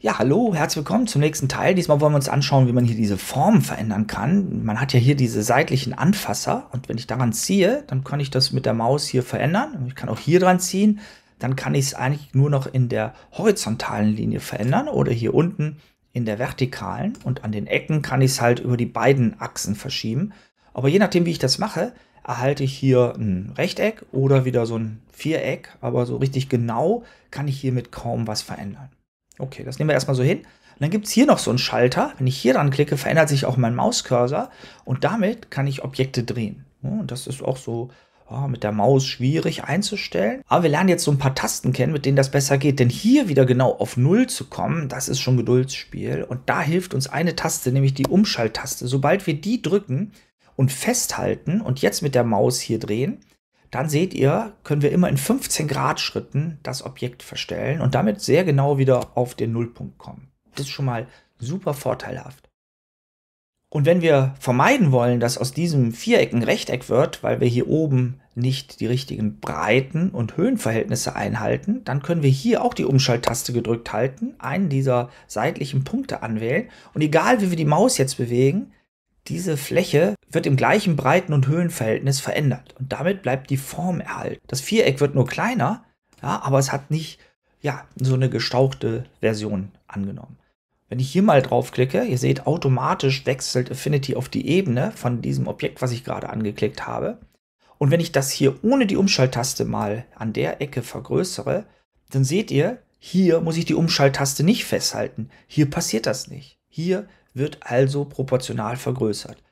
Ja, hallo, herzlich willkommen zum nächsten Teil. Diesmal wollen wir uns anschauen, wie man hier diese Form verändern kann. Man hat ja hier diese seitlichen Anfasser und wenn ich daran ziehe, dann kann ich das mit der Maus hier verändern. Ich kann auch hier dran ziehen. Dann kann ich es eigentlich nur noch in der horizontalen Linie verändern oder hier unten in der vertikalen. Und an den Ecken kann ich es halt über die beiden Achsen verschieben. Aber je nachdem, wie ich das mache, erhalte ich hier ein Rechteck oder wieder so ein Viereck. Aber so richtig genau kann ich hiermit kaum was verändern. Okay, das nehmen wir erstmal so hin. Und dann gibt es hier noch so einen Schalter. Wenn ich hier dran klicke, verändert sich auch mein Mauscursor und damit kann ich Objekte drehen. Und das ist auch so oh, mit der Maus schwierig einzustellen. Aber wir lernen jetzt so ein paar Tasten kennen, mit denen das besser geht. Denn hier wieder genau auf Null zu kommen, das ist schon Geduldsspiel. Und da hilft uns eine Taste, nämlich die Umschalttaste. Sobald wir die drücken und festhalten und jetzt mit der Maus hier drehen, dann seht ihr, können wir immer in 15 Grad Schritten das Objekt verstellen und damit sehr genau wieder auf den Nullpunkt kommen. Das ist schon mal super vorteilhaft. Und wenn wir vermeiden wollen, dass aus diesem Viereck ein Rechteck wird, weil wir hier oben nicht die richtigen Breiten und Höhenverhältnisse einhalten, dann können wir hier auch die Umschalttaste gedrückt halten, einen dieser seitlichen Punkte anwählen und egal wie wir die Maus jetzt bewegen, diese Fläche wird im gleichen Breiten- und Höhenverhältnis verändert und damit bleibt die Form erhalten. Das Viereck wird nur kleiner, ja, aber es hat nicht ja, so eine gestauchte Version angenommen. Wenn ich hier mal draufklicke, ihr seht, automatisch wechselt Affinity auf die Ebene von diesem Objekt, was ich gerade angeklickt habe. Und wenn ich das hier ohne die Umschalttaste mal an der Ecke vergrößere, dann seht ihr, hier muss ich die Umschalttaste nicht festhalten. Hier passiert das nicht. Hier wird also proportional vergrößert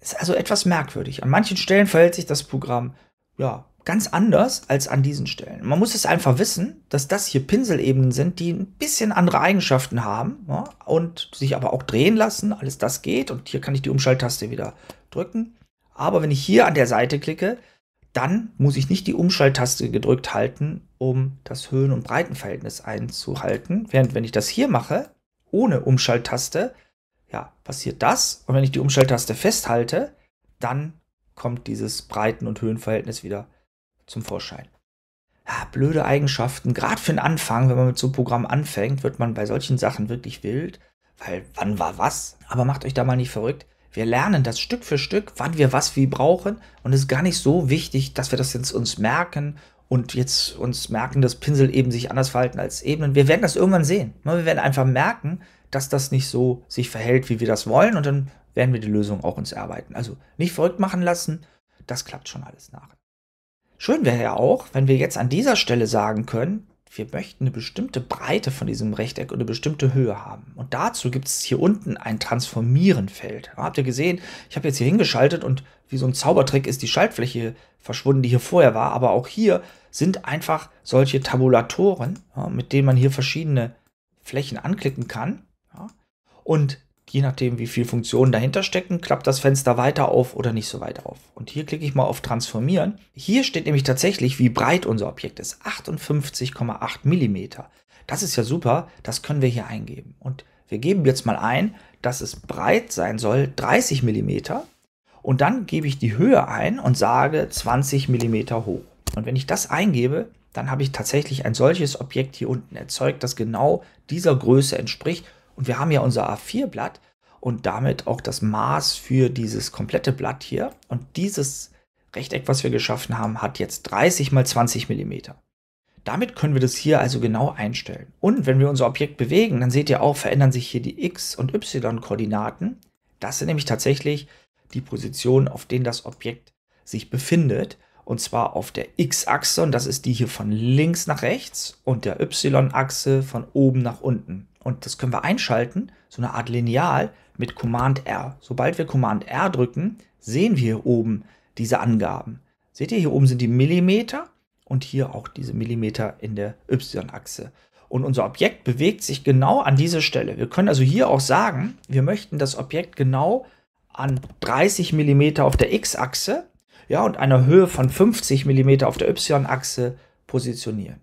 ist also etwas merkwürdig. An manchen Stellen verhält sich das Programm ja ganz anders als an diesen Stellen. Man muss es einfach wissen, dass das hier Pinselebenen sind, die ein bisschen andere Eigenschaften haben ja, und sich aber auch drehen lassen. Alles das geht und hier kann ich die Umschalttaste wieder drücken. Aber wenn ich hier an der Seite klicke, dann muss ich nicht die Umschalttaste gedrückt halten, um das Höhen- und Breitenverhältnis einzuhalten. Während wenn ich das hier mache, ohne Umschalttaste, ja, passiert das. Und wenn ich die Umschalttaste festhalte, dann kommt dieses Breiten- und Höhenverhältnis wieder zum Vorschein. Ja, blöde Eigenschaften. Gerade für den Anfang, wenn man mit so einem Programm anfängt, wird man bei solchen Sachen wirklich wild, weil wann war was? Aber macht euch da mal nicht verrückt. Wir lernen das Stück für Stück, wann wir was wie brauchen. Und es ist gar nicht so wichtig, dass wir das jetzt uns merken und jetzt uns merken, dass Pinsel eben sich anders verhalten als Ebenen. Wir werden das irgendwann sehen. Ne, wir werden einfach merken, dass das nicht so sich verhält, wie wir das wollen. Und dann werden wir die Lösung auch uns erarbeiten. Also nicht verrückt machen lassen, das klappt schon alles nach. Schön wäre ja auch, wenn wir jetzt an dieser Stelle sagen können, wir möchten eine bestimmte Breite von diesem Rechteck und eine bestimmte Höhe haben. Und dazu gibt es hier unten ein Transformierenfeld. Habt ihr gesehen, ich habe jetzt hier hingeschaltet und wie so ein Zaubertrick ist die Schaltfläche verschwunden, die hier vorher war. Aber auch hier sind einfach solche Tabulatoren, mit denen man hier verschiedene Flächen anklicken kann. Ja? Und je nachdem, wie viele Funktionen dahinter stecken, klappt das Fenster weiter auf oder nicht so weit auf. Und hier klicke ich mal auf Transformieren. Hier steht nämlich tatsächlich, wie breit unser Objekt ist. 58,8 mm. Das ist ja super, das können wir hier eingeben. Und wir geben jetzt mal ein, dass es breit sein soll, 30 mm. Und dann gebe ich die Höhe ein und sage 20 mm hoch. Und wenn ich das eingebe, dann habe ich tatsächlich ein solches Objekt hier unten erzeugt, das genau dieser Größe entspricht und wir haben ja unser A4-Blatt und damit auch das Maß für dieses komplette Blatt hier. Und dieses Rechteck, was wir geschaffen haben, hat jetzt 30 mal 20 Millimeter. Damit können wir das hier also genau einstellen. Und wenn wir unser Objekt bewegen, dann seht ihr auch, verändern sich hier die x- und y-Koordinaten. Das sind nämlich tatsächlich die Positionen, auf denen das Objekt sich befindet. Und zwar auf der x-Achse, und das ist die hier von links nach rechts, und der y-Achse von oben nach unten und das können wir einschalten, so eine Art Lineal mit Command R. Sobald wir Command R drücken, sehen wir hier oben diese Angaben. Seht ihr, hier oben sind die Millimeter und hier auch diese Millimeter in der Y-Achse. Und unser Objekt bewegt sich genau an diese Stelle. Wir können also hier auch sagen, wir möchten das Objekt genau an 30 Millimeter auf der X-Achse ja, und einer Höhe von 50 Millimeter auf der Y-Achse positionieren.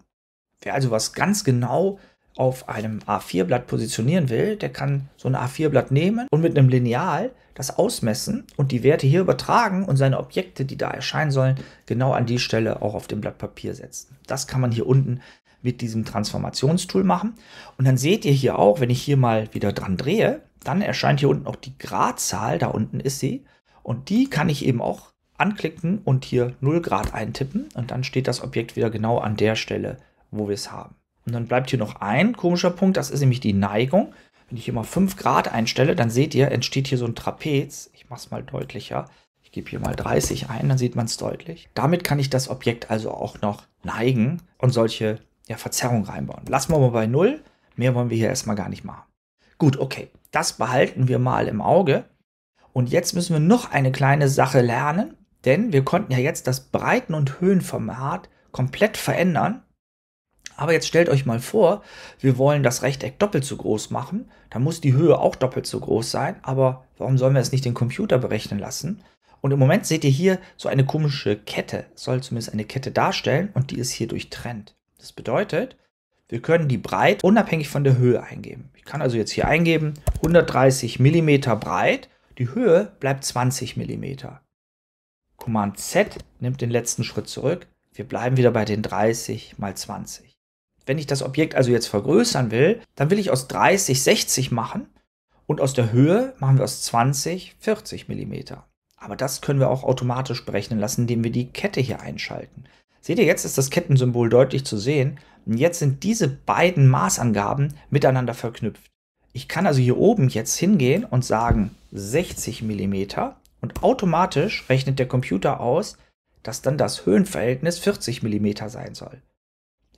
Wer also was ganz genau auf einem A4-Blatt positionieren will, der kann so ein A4-Blatt nehmen und mit einem Lineal das ausmessen und die Werte hier übertragen und seine Objekte, die da erscheinen sollen, genau an die Stelle auch auf dem Blatt Papier setzen. Das kann man hier unten mit diesem Transformationstool machen. Und dann seht ihr hier auch, wenn ich hier mal wieder dran drehe, dann erscheint hier unten auch die Gradzahl, da unten ist sie. Und die kann ich eben auch anklicken und hier 0 Grad eintippen und dann steht das Objekt wieder genau an der Stelle, wo wir es haben. Und dann bleibt hier noch ein komischer Punkt, das ist nämlich die Neigung. Wenn ich hier mal 5 Grad einstelle, dann seht ihr, entsteht hier so ein Trapez. Ich mache es mal deutlicher. Ich gebe hier mal 30 ein, dann sieht man es deutlich. Damit kann ich das Objekt also auch noch neigen und solche ja, Verzerrungen reinbauen. Lassen wir mal bei 0. Mehr wollen wir hier erstmal gar nicht machen. Gut, okay. Das behalten wir mal im Auge. Und jetzt müssen wir noch eine kleine Sache lernen, denn wir konnten ja jetzt das Breiten- und Höhenformat komplett verändern. Aber jetzt stellt euch mal vor, wir wollen das Rechteck doppelt so groß machen. Da muss die Höhe auch doppelt so groß sein. Aber warum sollen wir es nicht den Computer berechnen lassen? Und im Moment seht ihr hier so eine komische Kette, soll zumindest eine Kette darstellen und die ist hier durchtrennt. Das bedeutet, wir können die Breite unabhängig von der Höhe eingeben. Ich kann also jetzt hier eingeben 130 mm breit, die Höhe bleibt 20 mm. Command Z nimmt den letzten Schritt zurück, wir bleiben wieder bei den 30 mal 20. Wenn ich das Objekt also jetzt vergrößern will, dann will ich aus 30 60 machen und aus der Höhe machen wir aus 20 40 mm. Aber das können wir auch automatisch berechnen lassen, indem wir die Kette hier einschalten. Seht ihr, jetzt ist das Kettensymbol deutlich zu sehen. Und jetzt sind diese beiden Maßangaben miteinander verknüpft. Ich kann also hier oben jetzt hingehen und sagen 60 mm und automatisch rechnet der Computer aus, dass dann das Höhenverhältnis 40 mm sein soll.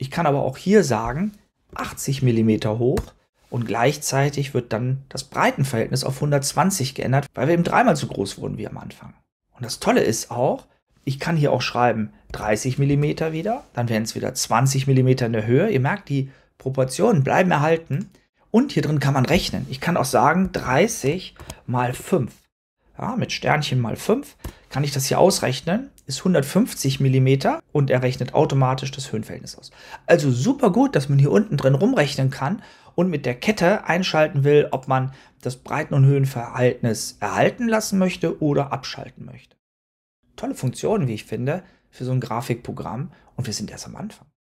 Ich kann aber auch hier sagen, 80 mm hoch und gleichzeitig wird dann das Breitenverhältnis auf 120 geändert, weil wir eben dreimal so groß wurden wie am Anfang. Und das Tolle ist auch, ich kann hier auch schreiben 30 mm wieder, dann wären es wieder 20 mm in der Höhe. Ihr merkt, die Proportionen bleiben erhalten. Und hier drin kann man rechnen. Ich kann auch sagen 30 mal 5. Ja, mit Sternchen mal 5 kann ich das hier ausrechnen ist 150 mm und er rechnet automatisch das Höhenverhältnis aus. Also super gut, dass man hier unten drin rumrechnen kann und mit der Kette einschalten will, ob man das Breiten- und Höhenverhältnis erhalten lassen möchte oder abschalten möchte. Tolle Funktion, wie ich finde, für so ein Grafikprogramm und wir sind erst am Anfang.